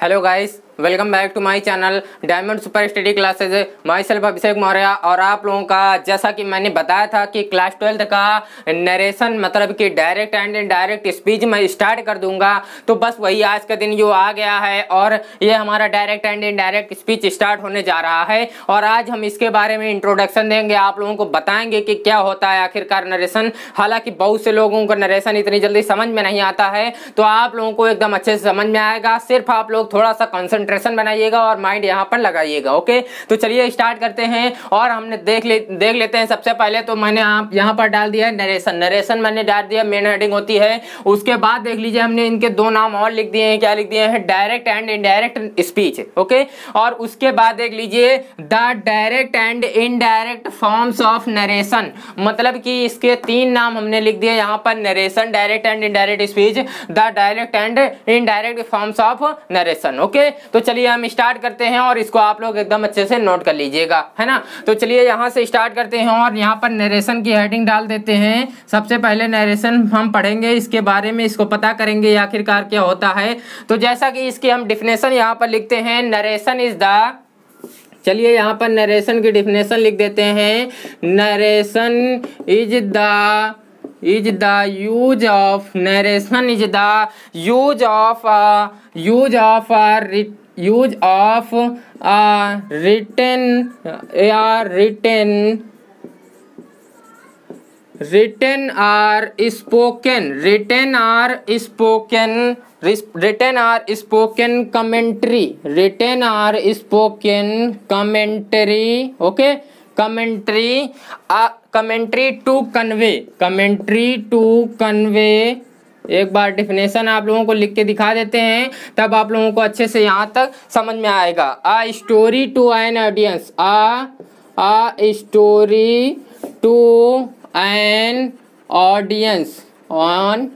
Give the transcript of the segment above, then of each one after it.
hello guys welcome back to my channel diamond super study classes myself Abhishek Maurya और आप लोगों का जैसा कि मैंने बताया था कि क्लास ट्वेल्थ का नरेशन मतलब कि डायरेक्ट एंड डायरेक्ट स्पीच मैं स्टार्ट कर दूंगा तो बस वही आज का दिन जो आ गया है और ये हमारा direct and indirect speech start होने जा रहा है और आज हम इसके बारे में इंट्रोडक्शन देंगे आप लोगों को बताएंगे कि क्या होता है आखिरकार नरेशन हालांकि बहुत से लोगों का नरेशन इतनी जल्दी समझ में नहीं आता है तो आप लोगों को एकदम अच्छे से समझ में आएगा सिर्फ आप लोग थोड़ा सा कॉन्सेंट्रेट कंसेंट्रेशन बनाइएगा और माइंड यहाँ पर लगाइएगा ओके तो चलिए स्टार्ट करते हैं और हमने देख ले देख लेते हैं सबसे पहले तो मैंने आप यहाँ पर डाल दिया है नरेशन नरेशन मैंने डाल दिया मेन हेडिंग होती है उसके बाद देख लीजिए हमने इनके दो नाम और लिख दिए हैं क्या लिख दिए हैं direct and indirect speech okay और उसके बाद देख लीजिए the direct and indirect forms of narration मतलब कि इसके तीन नाम हमने लिख दिए यहाँ पर narration direct and indirect speech the direct and indirect forms of narration okay तो तो चलिए हम स्टार्ट करते हैं और इसको आप लोग एकदम अच्छे से नोट कर लीजिएगा है ना तो चलिए यहाँ से स्टार्ट करते हैं और यहाँ पर नरेशन की हेडिंग डाल देते हैं सबसे पहले नरेशन हम पढ़ेंगे इसके बारे में इसको पता करेंगे आखिरकार क्या होता है तो जैसा कि इसकी हम डिफिनेशन यहाँ पर लिखते हैं नरेशन इज द चलिए यहाँ पर नरेशन की डिफिनेशन लिख देते हैं narration is the is the use of narration is the use of use of use of a written या written written or spoken written or spoken written or spoken commentary written or spoken commentary okay commentary commentary to convey commentary to convey एक बार definition आप लोगों को लिख के दिखा देते हैं तब आप लोगों को अच्छे से यहाँ तक समझ में आएगा a story to an audience a a story to an audience on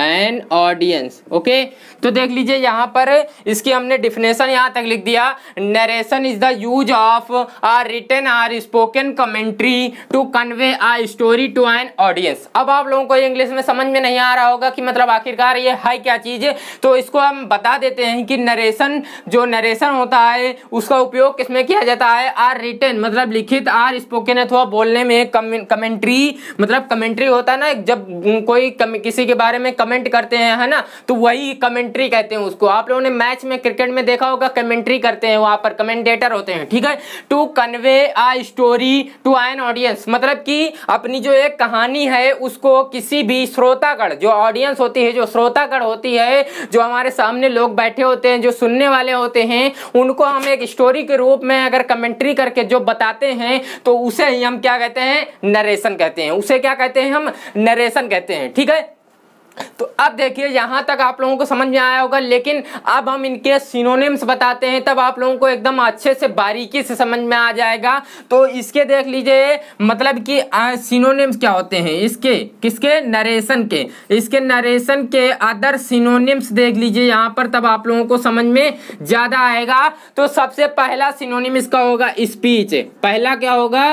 an audience okay तो देख लीजिए यहाँ पर इसकी हमने डिफिनेशन यहाँ तक लिख दिया narration is the use of a written or spoken commentary to convey a story to an audience अब आप लोगों को इंग्लिश में समझ में नहीं आ रहा होगा कि मतलब आखिरकार ये है क्या चीज़ है तो इसको हम बता देते हैं कि नरेशन जो नरेशन होता है उसका उपयोग किसमें किया जाता है आर रिटर्न मतलब लिखित आर स्पोकन अथवा बोलने में कमेंट्री मतलब कमेंट्री होता है ना जब कोई किसी के बारे में कमेंट करते हैं है ना तो वही कमेंट्री कहते हैं उसको आप लोगों ने मैच में क्रिकेट में देखा होगा कमेंट्री करते हैं वहां पर कमेंटेटर होते हैं ठीक है to convey a story to an audience मतलब कि अपनी जो एक कहानी है उसको किसी भी श्रोतागढ़ जो ऑडियंस होती है जो श्रोतागढ़ होती है जो हमारे सामने लोग बैठे होते हैं जो सुनने वाले होते हैं उनको हम एक स्टोरी के रूप में अगर कमेंट्री करके जो बताते हैं तो उसे ही हम क्या कहते हैं नरेशन कहते हैं उसे क्या कहते हैं हम नरेशन कहते हैं ठीक है तो अब देखिए यहाँ तक आप लोगों को समझ में आया होगा लेकिन अब हम इनके सिनोनिम्स बताते हैं तब आप लोगों को एकदम अच्छे से बारीकी से समझ में आ जाएगा तो इसके देख लीजिए मतलब कि सिनोनिम्स क्या होते हैं इसके किसके नरेशन के इसके नरेशन के अदर सिनोनिम्स देख लीजिए यहाँ पर तब आप लोगों को समझ में ज़्यादा आएगा तो सबसे पहला सिनोनिम इसका होगा स्पीच पहला क्या होगा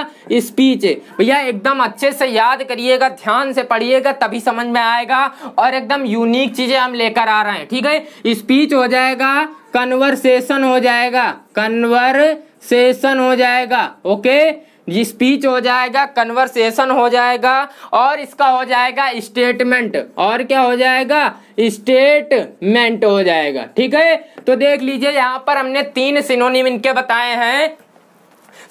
स्पीच भैया एकदम अच्छे से याद करिएगा ध्यान से पढ़िएगा तभी समझ में आएगा और एकदम यूनिक चीजें हम लेकर आ रहे हैं ठीक है स्पीच हो जाएगा कन्वर्सेशन हो जाएगा कन्वर्सेशन हो जाएगा ओके स्पीच हो जाएगा कन्वर्सेशन हो जाएगा और इसका हो जाएगा स्टेटमेंट और क्या हो जाएगा स्टेटमेंट हो जाएगा ठीक है तो देख लीजिए यहाँ पर हमने तीन सिनोनिम इनके बताए हैं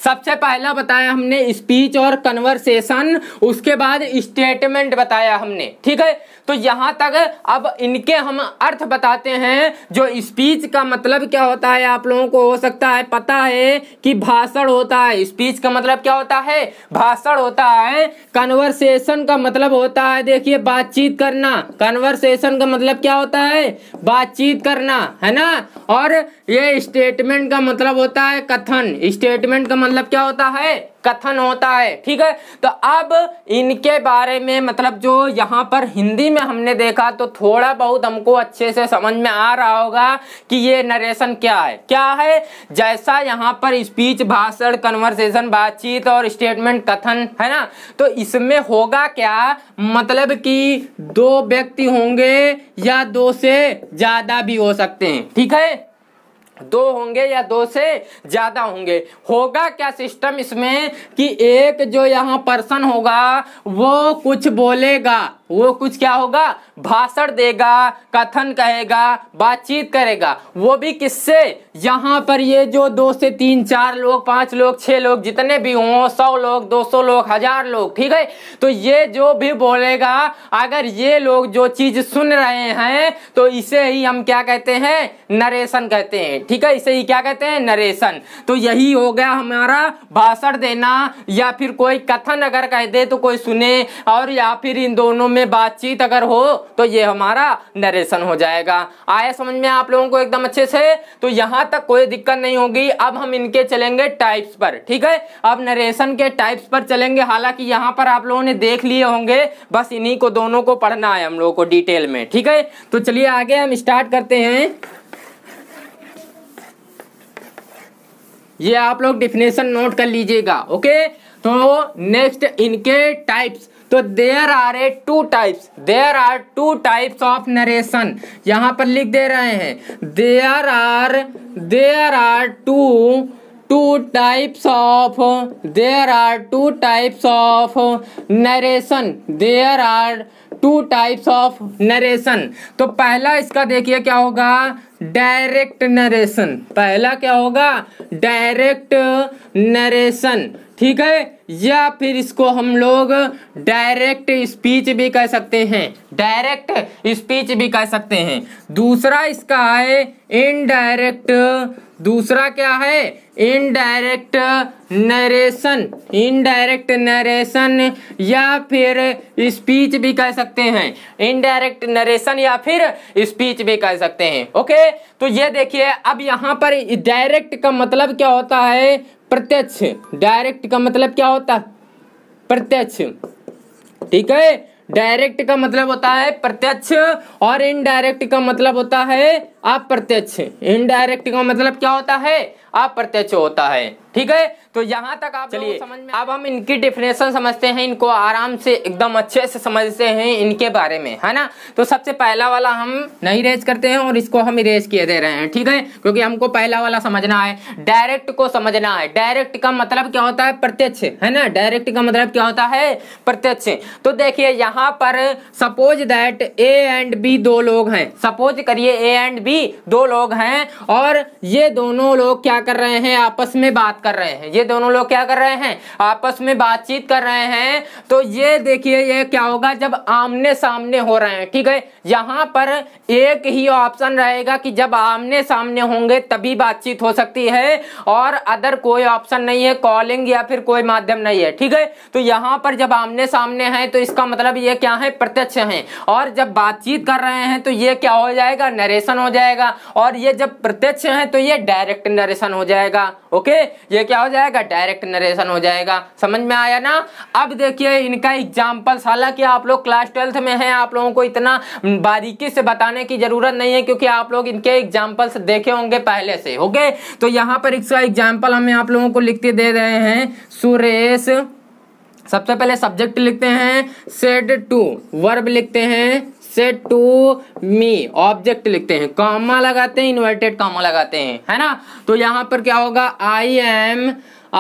सबसे पहला बताया हमने स्पीच और कन्वर्सेशन उसके बाद स्टेटमेंट बताया हमने ठीक है तो यहां तक अब इनके हम अर्थ बताते हैं जो स्पीच का मतलब क्या होता है आप लोगों को हो सकता है पता है कि भाषण होता है स्पीच का मतलब क्या होता है भाषण होता है कन्वर्सेशन का मतलब होता है देखिए बातचीत करना कन्वर्सेशन का मतलब क्या होता है बातचीत करना है ना और ये स्टेटमेंट का मतलब होता है कथन स्टेटमेंट का मतलब मतलब क्या होता है कथन होता है ठीक है तो अब इनके बारे में मतलब जो यहाँ पर हिंदी में हमने देखा तो थोड़ा बहुत हमको अच्छे से समझ में आ रहा होगा कि ये नरेशन क्या है क्या है जैसा यहाँ पर स्पीच भाषण कन्वर्सेशन बातचीत और स्टेटमेंट कथन है ना तो इसमें होगा क्या मतलब कि दो व्यक्ति होंगे या दो से ज्यादा भी हो सकते हैं ठीक है दो होंगे या दो से ज्यादा होंगे होगा क्या सिस्टम इसमें कि एक जो यहाँ पर्सन होगा वो कुछ बोलेगा वो कुछ क्या होगा भाषण देगा कथन कहेगा बातचीत करेगा वो भी किससे यहाँ पर ये जो दो से तीन चार लोग पांच लोग छह लोग जितने भी हों सौ लोग दो सौ लोग हजार लोग ठीक है तो ये जो भी बोलेगा अगर ये लोग जो चीज सुन रहे हैं तो इसे ही हम क्या कहते हैं नरेशन कहते हैं ठीक है इसे ही क्या कहते हैं नरेशन तो यही हो गया हमारा भाषण देना या फिर कोई कथन अगर कह दे तो कोई सुने और या फिर इन दोनों में बातचीत अगर हो तो ये हमारा नरेशन हो जाएगा आया समझ में आप लोगों को एकदम अच्छे से तो यहां तक कोई दिक्कत नहीं होगी अब हम इनके चलेंगे टाइप्स पर ठीक है अब नरेशन के टाइप्स पर चलेंगे हालांकि यहां पर आप लोगों ने देख लिए होंगे बस इन्हीं को दोनों को पढ़ना है हम लोगों को डिटेल में ठीक है तो चलिए आगे हम स्टार्ट करते हैं ये आप लोग डिफिनेशन नोट कर लीजिएगा ओके तो नेक्स्ट इनके टाइप्स तो there are a two types there are two types of narration यहां पर लिख दे रहे हैं there are there are two two types of there are two types of narration there are two types of narration तो पहला इसका देखिए क्या होगा डायरेक्ट नरेशन पहला क्या होगा डायरेक्ट नरेशन ठीक है या फिर इसको हम लोग डायरेक्ट स्पीच भी कह सकते हैं डायरेक्ट स्पीच भी कह सकते हैं दूसरा इसका है इनडायरेक्ट दूसरा क्या है इनडायरेक्ट नरेशन इनडायरेक्ट नरेशन या फिर स्पीच भी कह सकते हैं इनडायरेक्ट नरेशन या फिर स्पीच भी कह सकते हैं ओके तो ये देखिए अब यहाँ पर डायरेक्ट का मतलब क्या होता है प्रत्यक्ष डायरेक्ट का मतलब क्या होता है प्रत्यक्ष ठीक है डायरेक्ट का मतलब होता है प्रत्यक्ष और इनडायरेक्ट का मतलब होता है अप्रत्यक्ष इनडायरेक्ट का मतलब क्या होता है अप्रत्यक्ष होता है ठीक है तो यहाँ तक आप चलिए समझ में अब हम इनकी डिफिनेशन समझते हैं इनको आराम से एकदम अच्छे से समझते हैं इनके बारे में है ना तो सबसे पहला वाला हम नहीं रेज करते हैं और इसको हम इरेज किए दे रहे हैं ठीक है क्योंकि हमको पहला वाला समझना है डायरेक्ट को समझना है डायरेक्ट का मतलब क्या होता है प्रत्यक्ष है ना डायरेक्ट का मतलब क्या होता है प्रत्यक्ष तो देखिए यहाँ पर suppose that A and B दो लोग हैं सपोज करिए ए एंड भी दो लोग हैं और ये दोनों लोग क्या कर रहे हैं आपस में बात कर रहे हैं ये दोनों लोग क्या कर रहे हैं आपस में बातचीत कर रहे हैं तो ये देखिए ये क्या होगा जब आमने सामने हो रहे हैं ठीक है यहाँ पर एक ही ऑप्शन रहेगा कि जब आमने सामने होंगे तभी बातचीत हो सकती है और अदर कोई ऑप्शन नहीं है कॉलिंग या फिर कोई माध्यम नहीं है ठीक है तो यहाँ पर जब आमने सामने है तो इसका मतलब ये क्या है प्रत्यक्ष है और जब बातचीत कर रहे हैं तो ये क्या हो जाएगा नरेशन हो जाएगा जाएगा और ये जब प्रत्यक्ष है तो ये डायरेक्ट नरेशन हो जाएगा ओके ये क्या हो जाएगा डायरेक्ट नरेशन हो जाएगा समझ में आया ना अब देखिए इनका एग्जाम्पल हालांकि आप लोग क्लास ट्वेल्थ में है आप लोगों को इतना बारीकी से बताने की जरूरत नहीं है क्योंकि आप लोग इनके एग्जाम्पल्स देखे होंगे पहले से ओके तो यहाँ पर इसका एग्जाम्पल हमें आप लोगों को लिखते दे रहे हैं सुरेश सबसे पहले सब्जेक्ट लिखते हैं सेड टू वर्ब लिखते हैं से टू मी ऑब्जेक्ट लिखते हैं कॉमा लगाते हैं इन्वर्टेड कॉमा लगाते हैं है ना तो यहां पर क्या होगा I am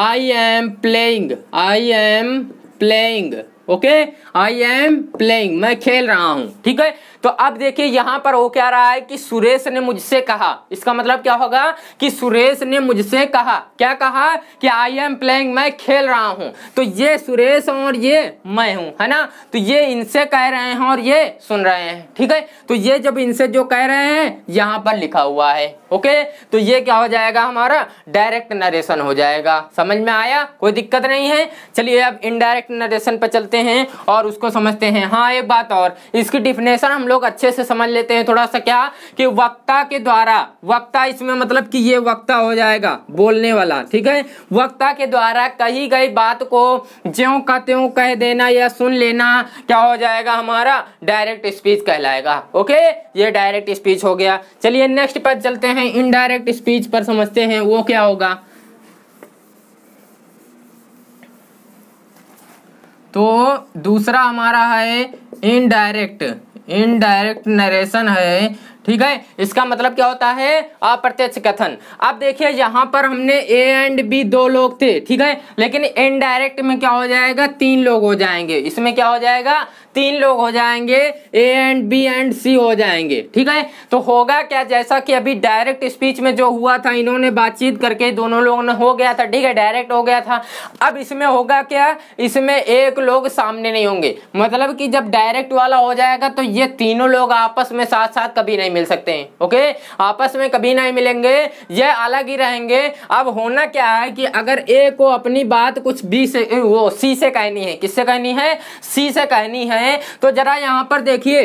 I am playing I am playing okay I am playing मैं खेल रहा हूं ठीक है तो अब देखिए यहां पर वो क्या रहा है कि सुरेश ने मुझसे कहा इसका मतलब क्या होगा कि सुरेश ने मुझसे कहा क्या कहा कि आई एम प्लेइंग मैं खेल रहा हूं तो ये सुरेश और ये मैं हूं है ना तो ये इनसे कह रहे हैं और ये सुन रहे हैं ठीक है तो ये जब इनसे जो कह रहे हैं यहां पर लिखा हुआ है ओके तो ये क्या हो जाएगा हमारा डायरेक्ट नरेशन हो जाएगा समझ में आया कोई दिक्कत नहीं है चलिए अब इनडायरेक्ट नरेशन पर चलते करते हैं और उसको समझते हैं हाँ एक बात और इसकी डिफिनेशन हम लोग अच्छे से समझ लेते हैं थोड़ा सा क्या कि वक्ता के द्वारा वक्ता इसमें मतलब कि ये वक्ता हो जाएगा बोलने वाला ठीक है वक्ता के द्वारा कही गई बात को ज्यो का त्यों कह देना या सुन लेना क्या हो जाएगा हमारा डायरेक्ट स्पीच कहलाएगा ओके ये डायरेक्ट स्पीच हो गया चलिए नेक्स्ट पर चलते हैं इनडायरेक्ट स्पीच पर समझते हैं वो क्या होगा तो दूसरा हमारा है इनडायरेक्ट इनडायरेक्ट नरेशन है ठीक है इसका मतलब क्या होता है अप्रत्यक्ष कथन अब देखिए यहाँ पर हमने ए एंड बी दो लोग थे ठीक है लेकिन इनडायरेक्ट में क्या हो जाएगा तीन लोग हो जाएंगे इसमें क्या हो जाएगा तीन लोग हो जाएंगे A and B and C हो जाएंगे ठीक है तो होगा क्या जैसा कि अभी डायरेक्ट स्पीच में जो हुआ था इन्होंने बातचीत करके दोनों लोगों ने हो गया था ठीक है डायरेक्ट हो गया था अब इसमें होगा क्या इसमें एक लोग सामने नहीं होंगे मतलब कि जब डायरेक्ट वाला हो जाएगा तो ये तीनों लोग आपस में साथ साथ कभी नहीं मिल सकते हैं ओके आपस में कभी नहीं मिलेंगे ये अलग ही रहेंगे अब होना क्या है कि अगर ए को अपनी बात कुछ बी से वो सी से कहनी है किससे कहनी है सी से कहनी है हैं तो जरा यहाँ पर देखिए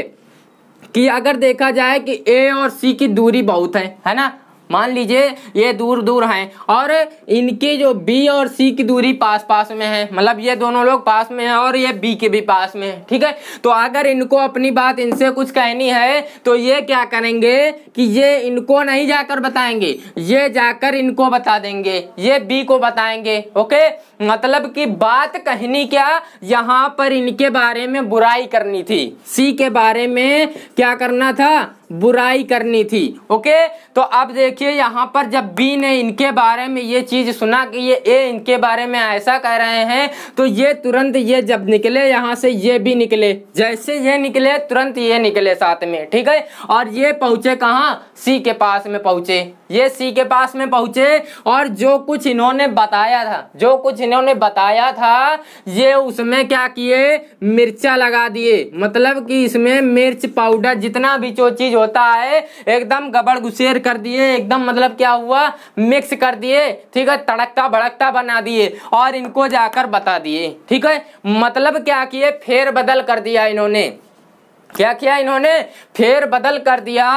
कि अगर देखा जाए कि ए और सी की दूरी बहुत है है ना मान लीजिए ये दूर दूर हैं और इनके जो बी और सी की दूरी पास पास में है मतलब ये दोनों लोग पास में हैं और ये बी के भी पास में है ठीक है तो अगर इनको अपनी बात इनसे कुछ कहनी है तो ये क्या करेंगे कि ये इनको नहीं जाकर बताएंगे ये जाकर इनको बता देंगे ये बी को बताएंगे ओके मतलब कि बात कहनी क्या यहाँ पर इनके बारे में बुराई करनी थी सी के बारे में क्या करना था बुराई करनी थी ओके तो अब देखिए यहाँ पर जब बी ने इनके बारे में ये चीज़ सुना कि ये ए इनके बारे में ऐसा कह रहे हैं तो ये तुरंत ये जब निकले यहाँ से ये भी निकले जैसे ये निकले तुरंत ये निकले साथ में ठीक है और ये पहुंचे कहाँ सी के पास में पहुंचे ये सी के पास में पहुंचे और जो कुछ इन्होंने बताया था जो कुछ इन्होंने बताया था ये उसमें क्या किए मिर्चा लगा दिए मतलब कि इसमें मिर्च पाउडर जितना भी जो चीज़ होता है एकदम गबड़ गुसेर कर दिए एकदम मतलब क्या हुआ मिक्स कर दिए ठीक है तड़कता भड़कता बना दिए और इनको जाकर बता दिए ठीक है मतलब क्या किए फेर बदल कर दिया इन्होंने क्या किया इन्होंने फेर बदल कर दिया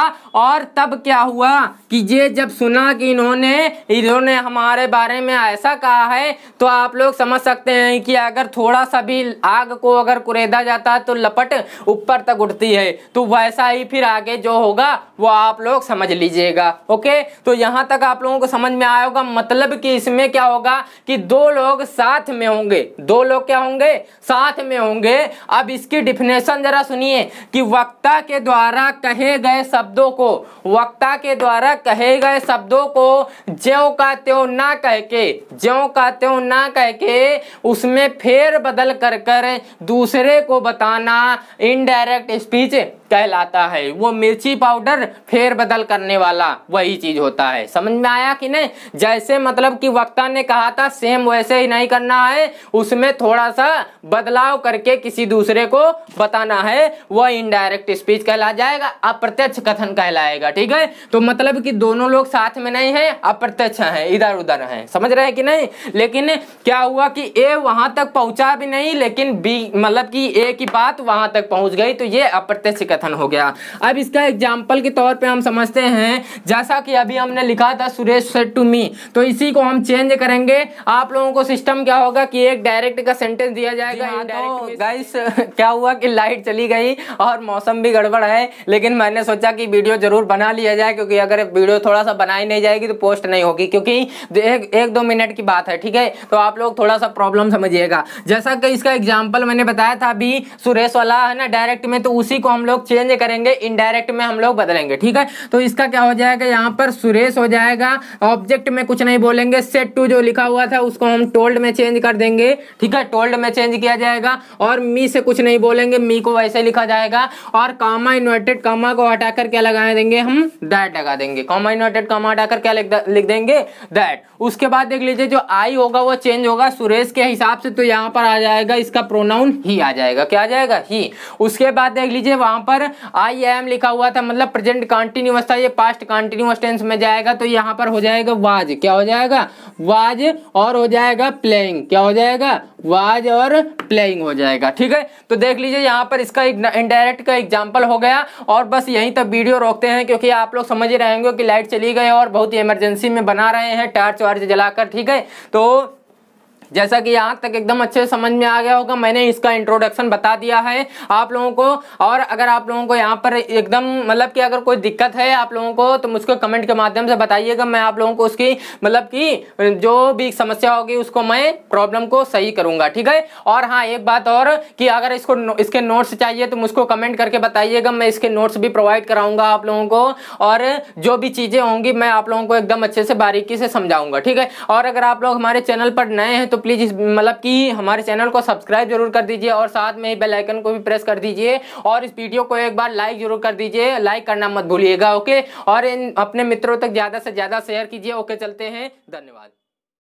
और तब क्या हुआ कि ये जब सुना कि इन्होंने इन्होंने हमारे बारे में ऐसा कहा है तो आप लोग समझ सकते हैं कि अगर थोड़ा सा भी आग को अगर कुरेदा जाता है तो लपट ऊपर तक उठती है तो वैसा ही फिर आगे जो होगा वो आप लोग समझ लीजिएगा ओके तो यहाँ तक आप लोगों को समझ में आया होगा मतलब कि इसमें क्या होगा कि दो लोग साथ में होंगे दो लोग क्या होंगे साथ में होंगे अब इसकी डिफिनेशन जरा सुनिए कि वक्ता के द्वारा कहे गए शब्दों को वक्ता के द्वारा कहे गए शब्दों को ज्यो का त्यो ना कह के ज्यो का त्यो ना कह के उसमें फेर बदल कर कर दूसरे को बताना इनडायरेक्ट स्पीच कहलाता है वो मिर्ची पाउडर फेर बदल करने वाला वही चीज होता है समझ में आया कि नहीं जैसे मतलब कि वक्ता ने कहा था सेम वैसे ही नहीं करना है उसमें थोड़ा सा बदलाव करके किसी दूसरे को बताना है वह इनडायरेक्ट स्पीच कहला जाएगा अप्रत्यक्ष कथन कहलाएगा ठीक है तो मतलब कि दोनों लोग साथ में नहीं है अप्रत्यक्ष है इधर उधर है समझ रहे हैं कि नहीं लेकिन क्या हुआ कि ए वहां तक पहुंचा भी नहीं लेकिन बी मतलब की ए की बात वहां तक पहुंच गई तो ये अप्रत्यक्ष कथन हो गया अब इसका एग्जाम्पल के तौर पर हम समझते हैं जैसा कि अभी हमने लिखा था सुरेश सेट टू मी तो इसी को हम चेंज करेंगे आप लोगों को सिस्टम क्या होगा कि एक डायरेक्ट का सेंटेंस दिया जाएगा हाँ, तो गाइस क्या हुआ कि लाइट चली गई और मौसम भी गड़बड़ है लेकिन मैंने सोचा कि वीडियो जरूर बना लिया जाए क्योंकि अगर वीडियो थोड़ा सा बनाई नहीं जाएगी तो पोस्ट नहीं होगी क्योंकि एक, एक दो मिनट की बात है ठीक है तो आप लोग थोड़ा सा प्रॉब्लम समझिएगा जैसा कि इसका एग्जाम्पल मैंने बताया था अभी सुरेश वाला है ना डायरेक्ट में तो उसी को हम लोग चेंज करेंगे इनडायरेक्ट में हम लोग बदलेंगे ठीक है तो इसका क्या हो जाएगा यहाँ पर सुरेश हो जाएगा ऑब्जेक्ट में कुछ नहीं बोलेंगे सेट टू जो लिखा हुआ था उसको हम टोल्ड में चेंज कर देंगे ठीक है टोल्ड में चेंज किया जाएगा और मी से कुछ नहीं बोलेंगे मी को वैसे लिखा जाएगा और कामा इन्वर्टेड कामा को हटाकर क्या लगा देंगे हम दैट लगा देंगे कामा इन्वर्टेड कामा हटाकर क्या लिख देंगे दैट उसके बाद देख लीजिए जो आई होगा वो चेंज होगा सुरेश के हिसाब से तो यहाँ पर आ जाएगा इसका प्रोनाउन ही आ जाएगा क्या आ जाएगा ही उसके बाद देख लीजिए वहां पर पर आई एम लिखा हुआ था मतलब प्रेजेंट कॉन्टिन्यूस था ये पास्ट कॉन्टिन्यूस टेंस में जाएगा तो यहाँ पर हो जाएगा वाज क्या हो जाएगा वाज और हो जाएगा प्लेइंग क्या हो जाएगा वाज और प्लेइंग हो जाएगा ठीक है तो देख लीजिए यहाँ पर इसका एक इनडायरेक्ट का एग्जाम्पल हो गया और बस यहीं तक वीडियो रोकते हैं क्योंकि आप लोग समझ ही रहेंगे कि लाइट चली गई और बहुत ही इमरजेंसी में बना रहे हैं टार्च वार्च जलाकर ठीक है तो जैसा कि यहाँ तक एकदम अच्छे से समझ में आ गया होगा मैंने इसका इंट्रोडक्शन बता दिया है आप लोगों को और अगर आप लोगों को यहाँ पर एकदम मतलब कि अगर कोई दिक्कत है आप लोगों को तो मुझको कमेंट के माध्यम से बताइएगा मैं आप लोगों को उसकी मतलब कि जो भी समस्या होगी उसको मैं प्रॉब्लम को सही करूँगा ठीक है और हाँ एक बात और कि अगर इसको इसके नोट्स चाहिए तो मुझको कमेंट करके बताइएगा मैं इसके नोट्स भी प्रोवाइड कराऊंगा आप लोगों को और जो भी चीज़ें होंगी मैं आप लोगों को एकदम अच्छे से बारीकी से समझाऊंगा ठीक है और अगर आप लोग हमारे चैनल पर नए हैं तो तो प्लीज़ मतलब कि हमारे चैनल को सब्सक्राइब जरूर कर दीजिए और साथ में बेल आइकन को भी प्रेस कर दीजिए और इस वीडियो को एक बार लाइक जरूर कर दीजिए लाइक करना मत भूलिएगा ओके और इन अपने मित्रों तक ज़्यादा से ज़्यादा शेयर कीजिए ओके चलते हैं धन्यवाद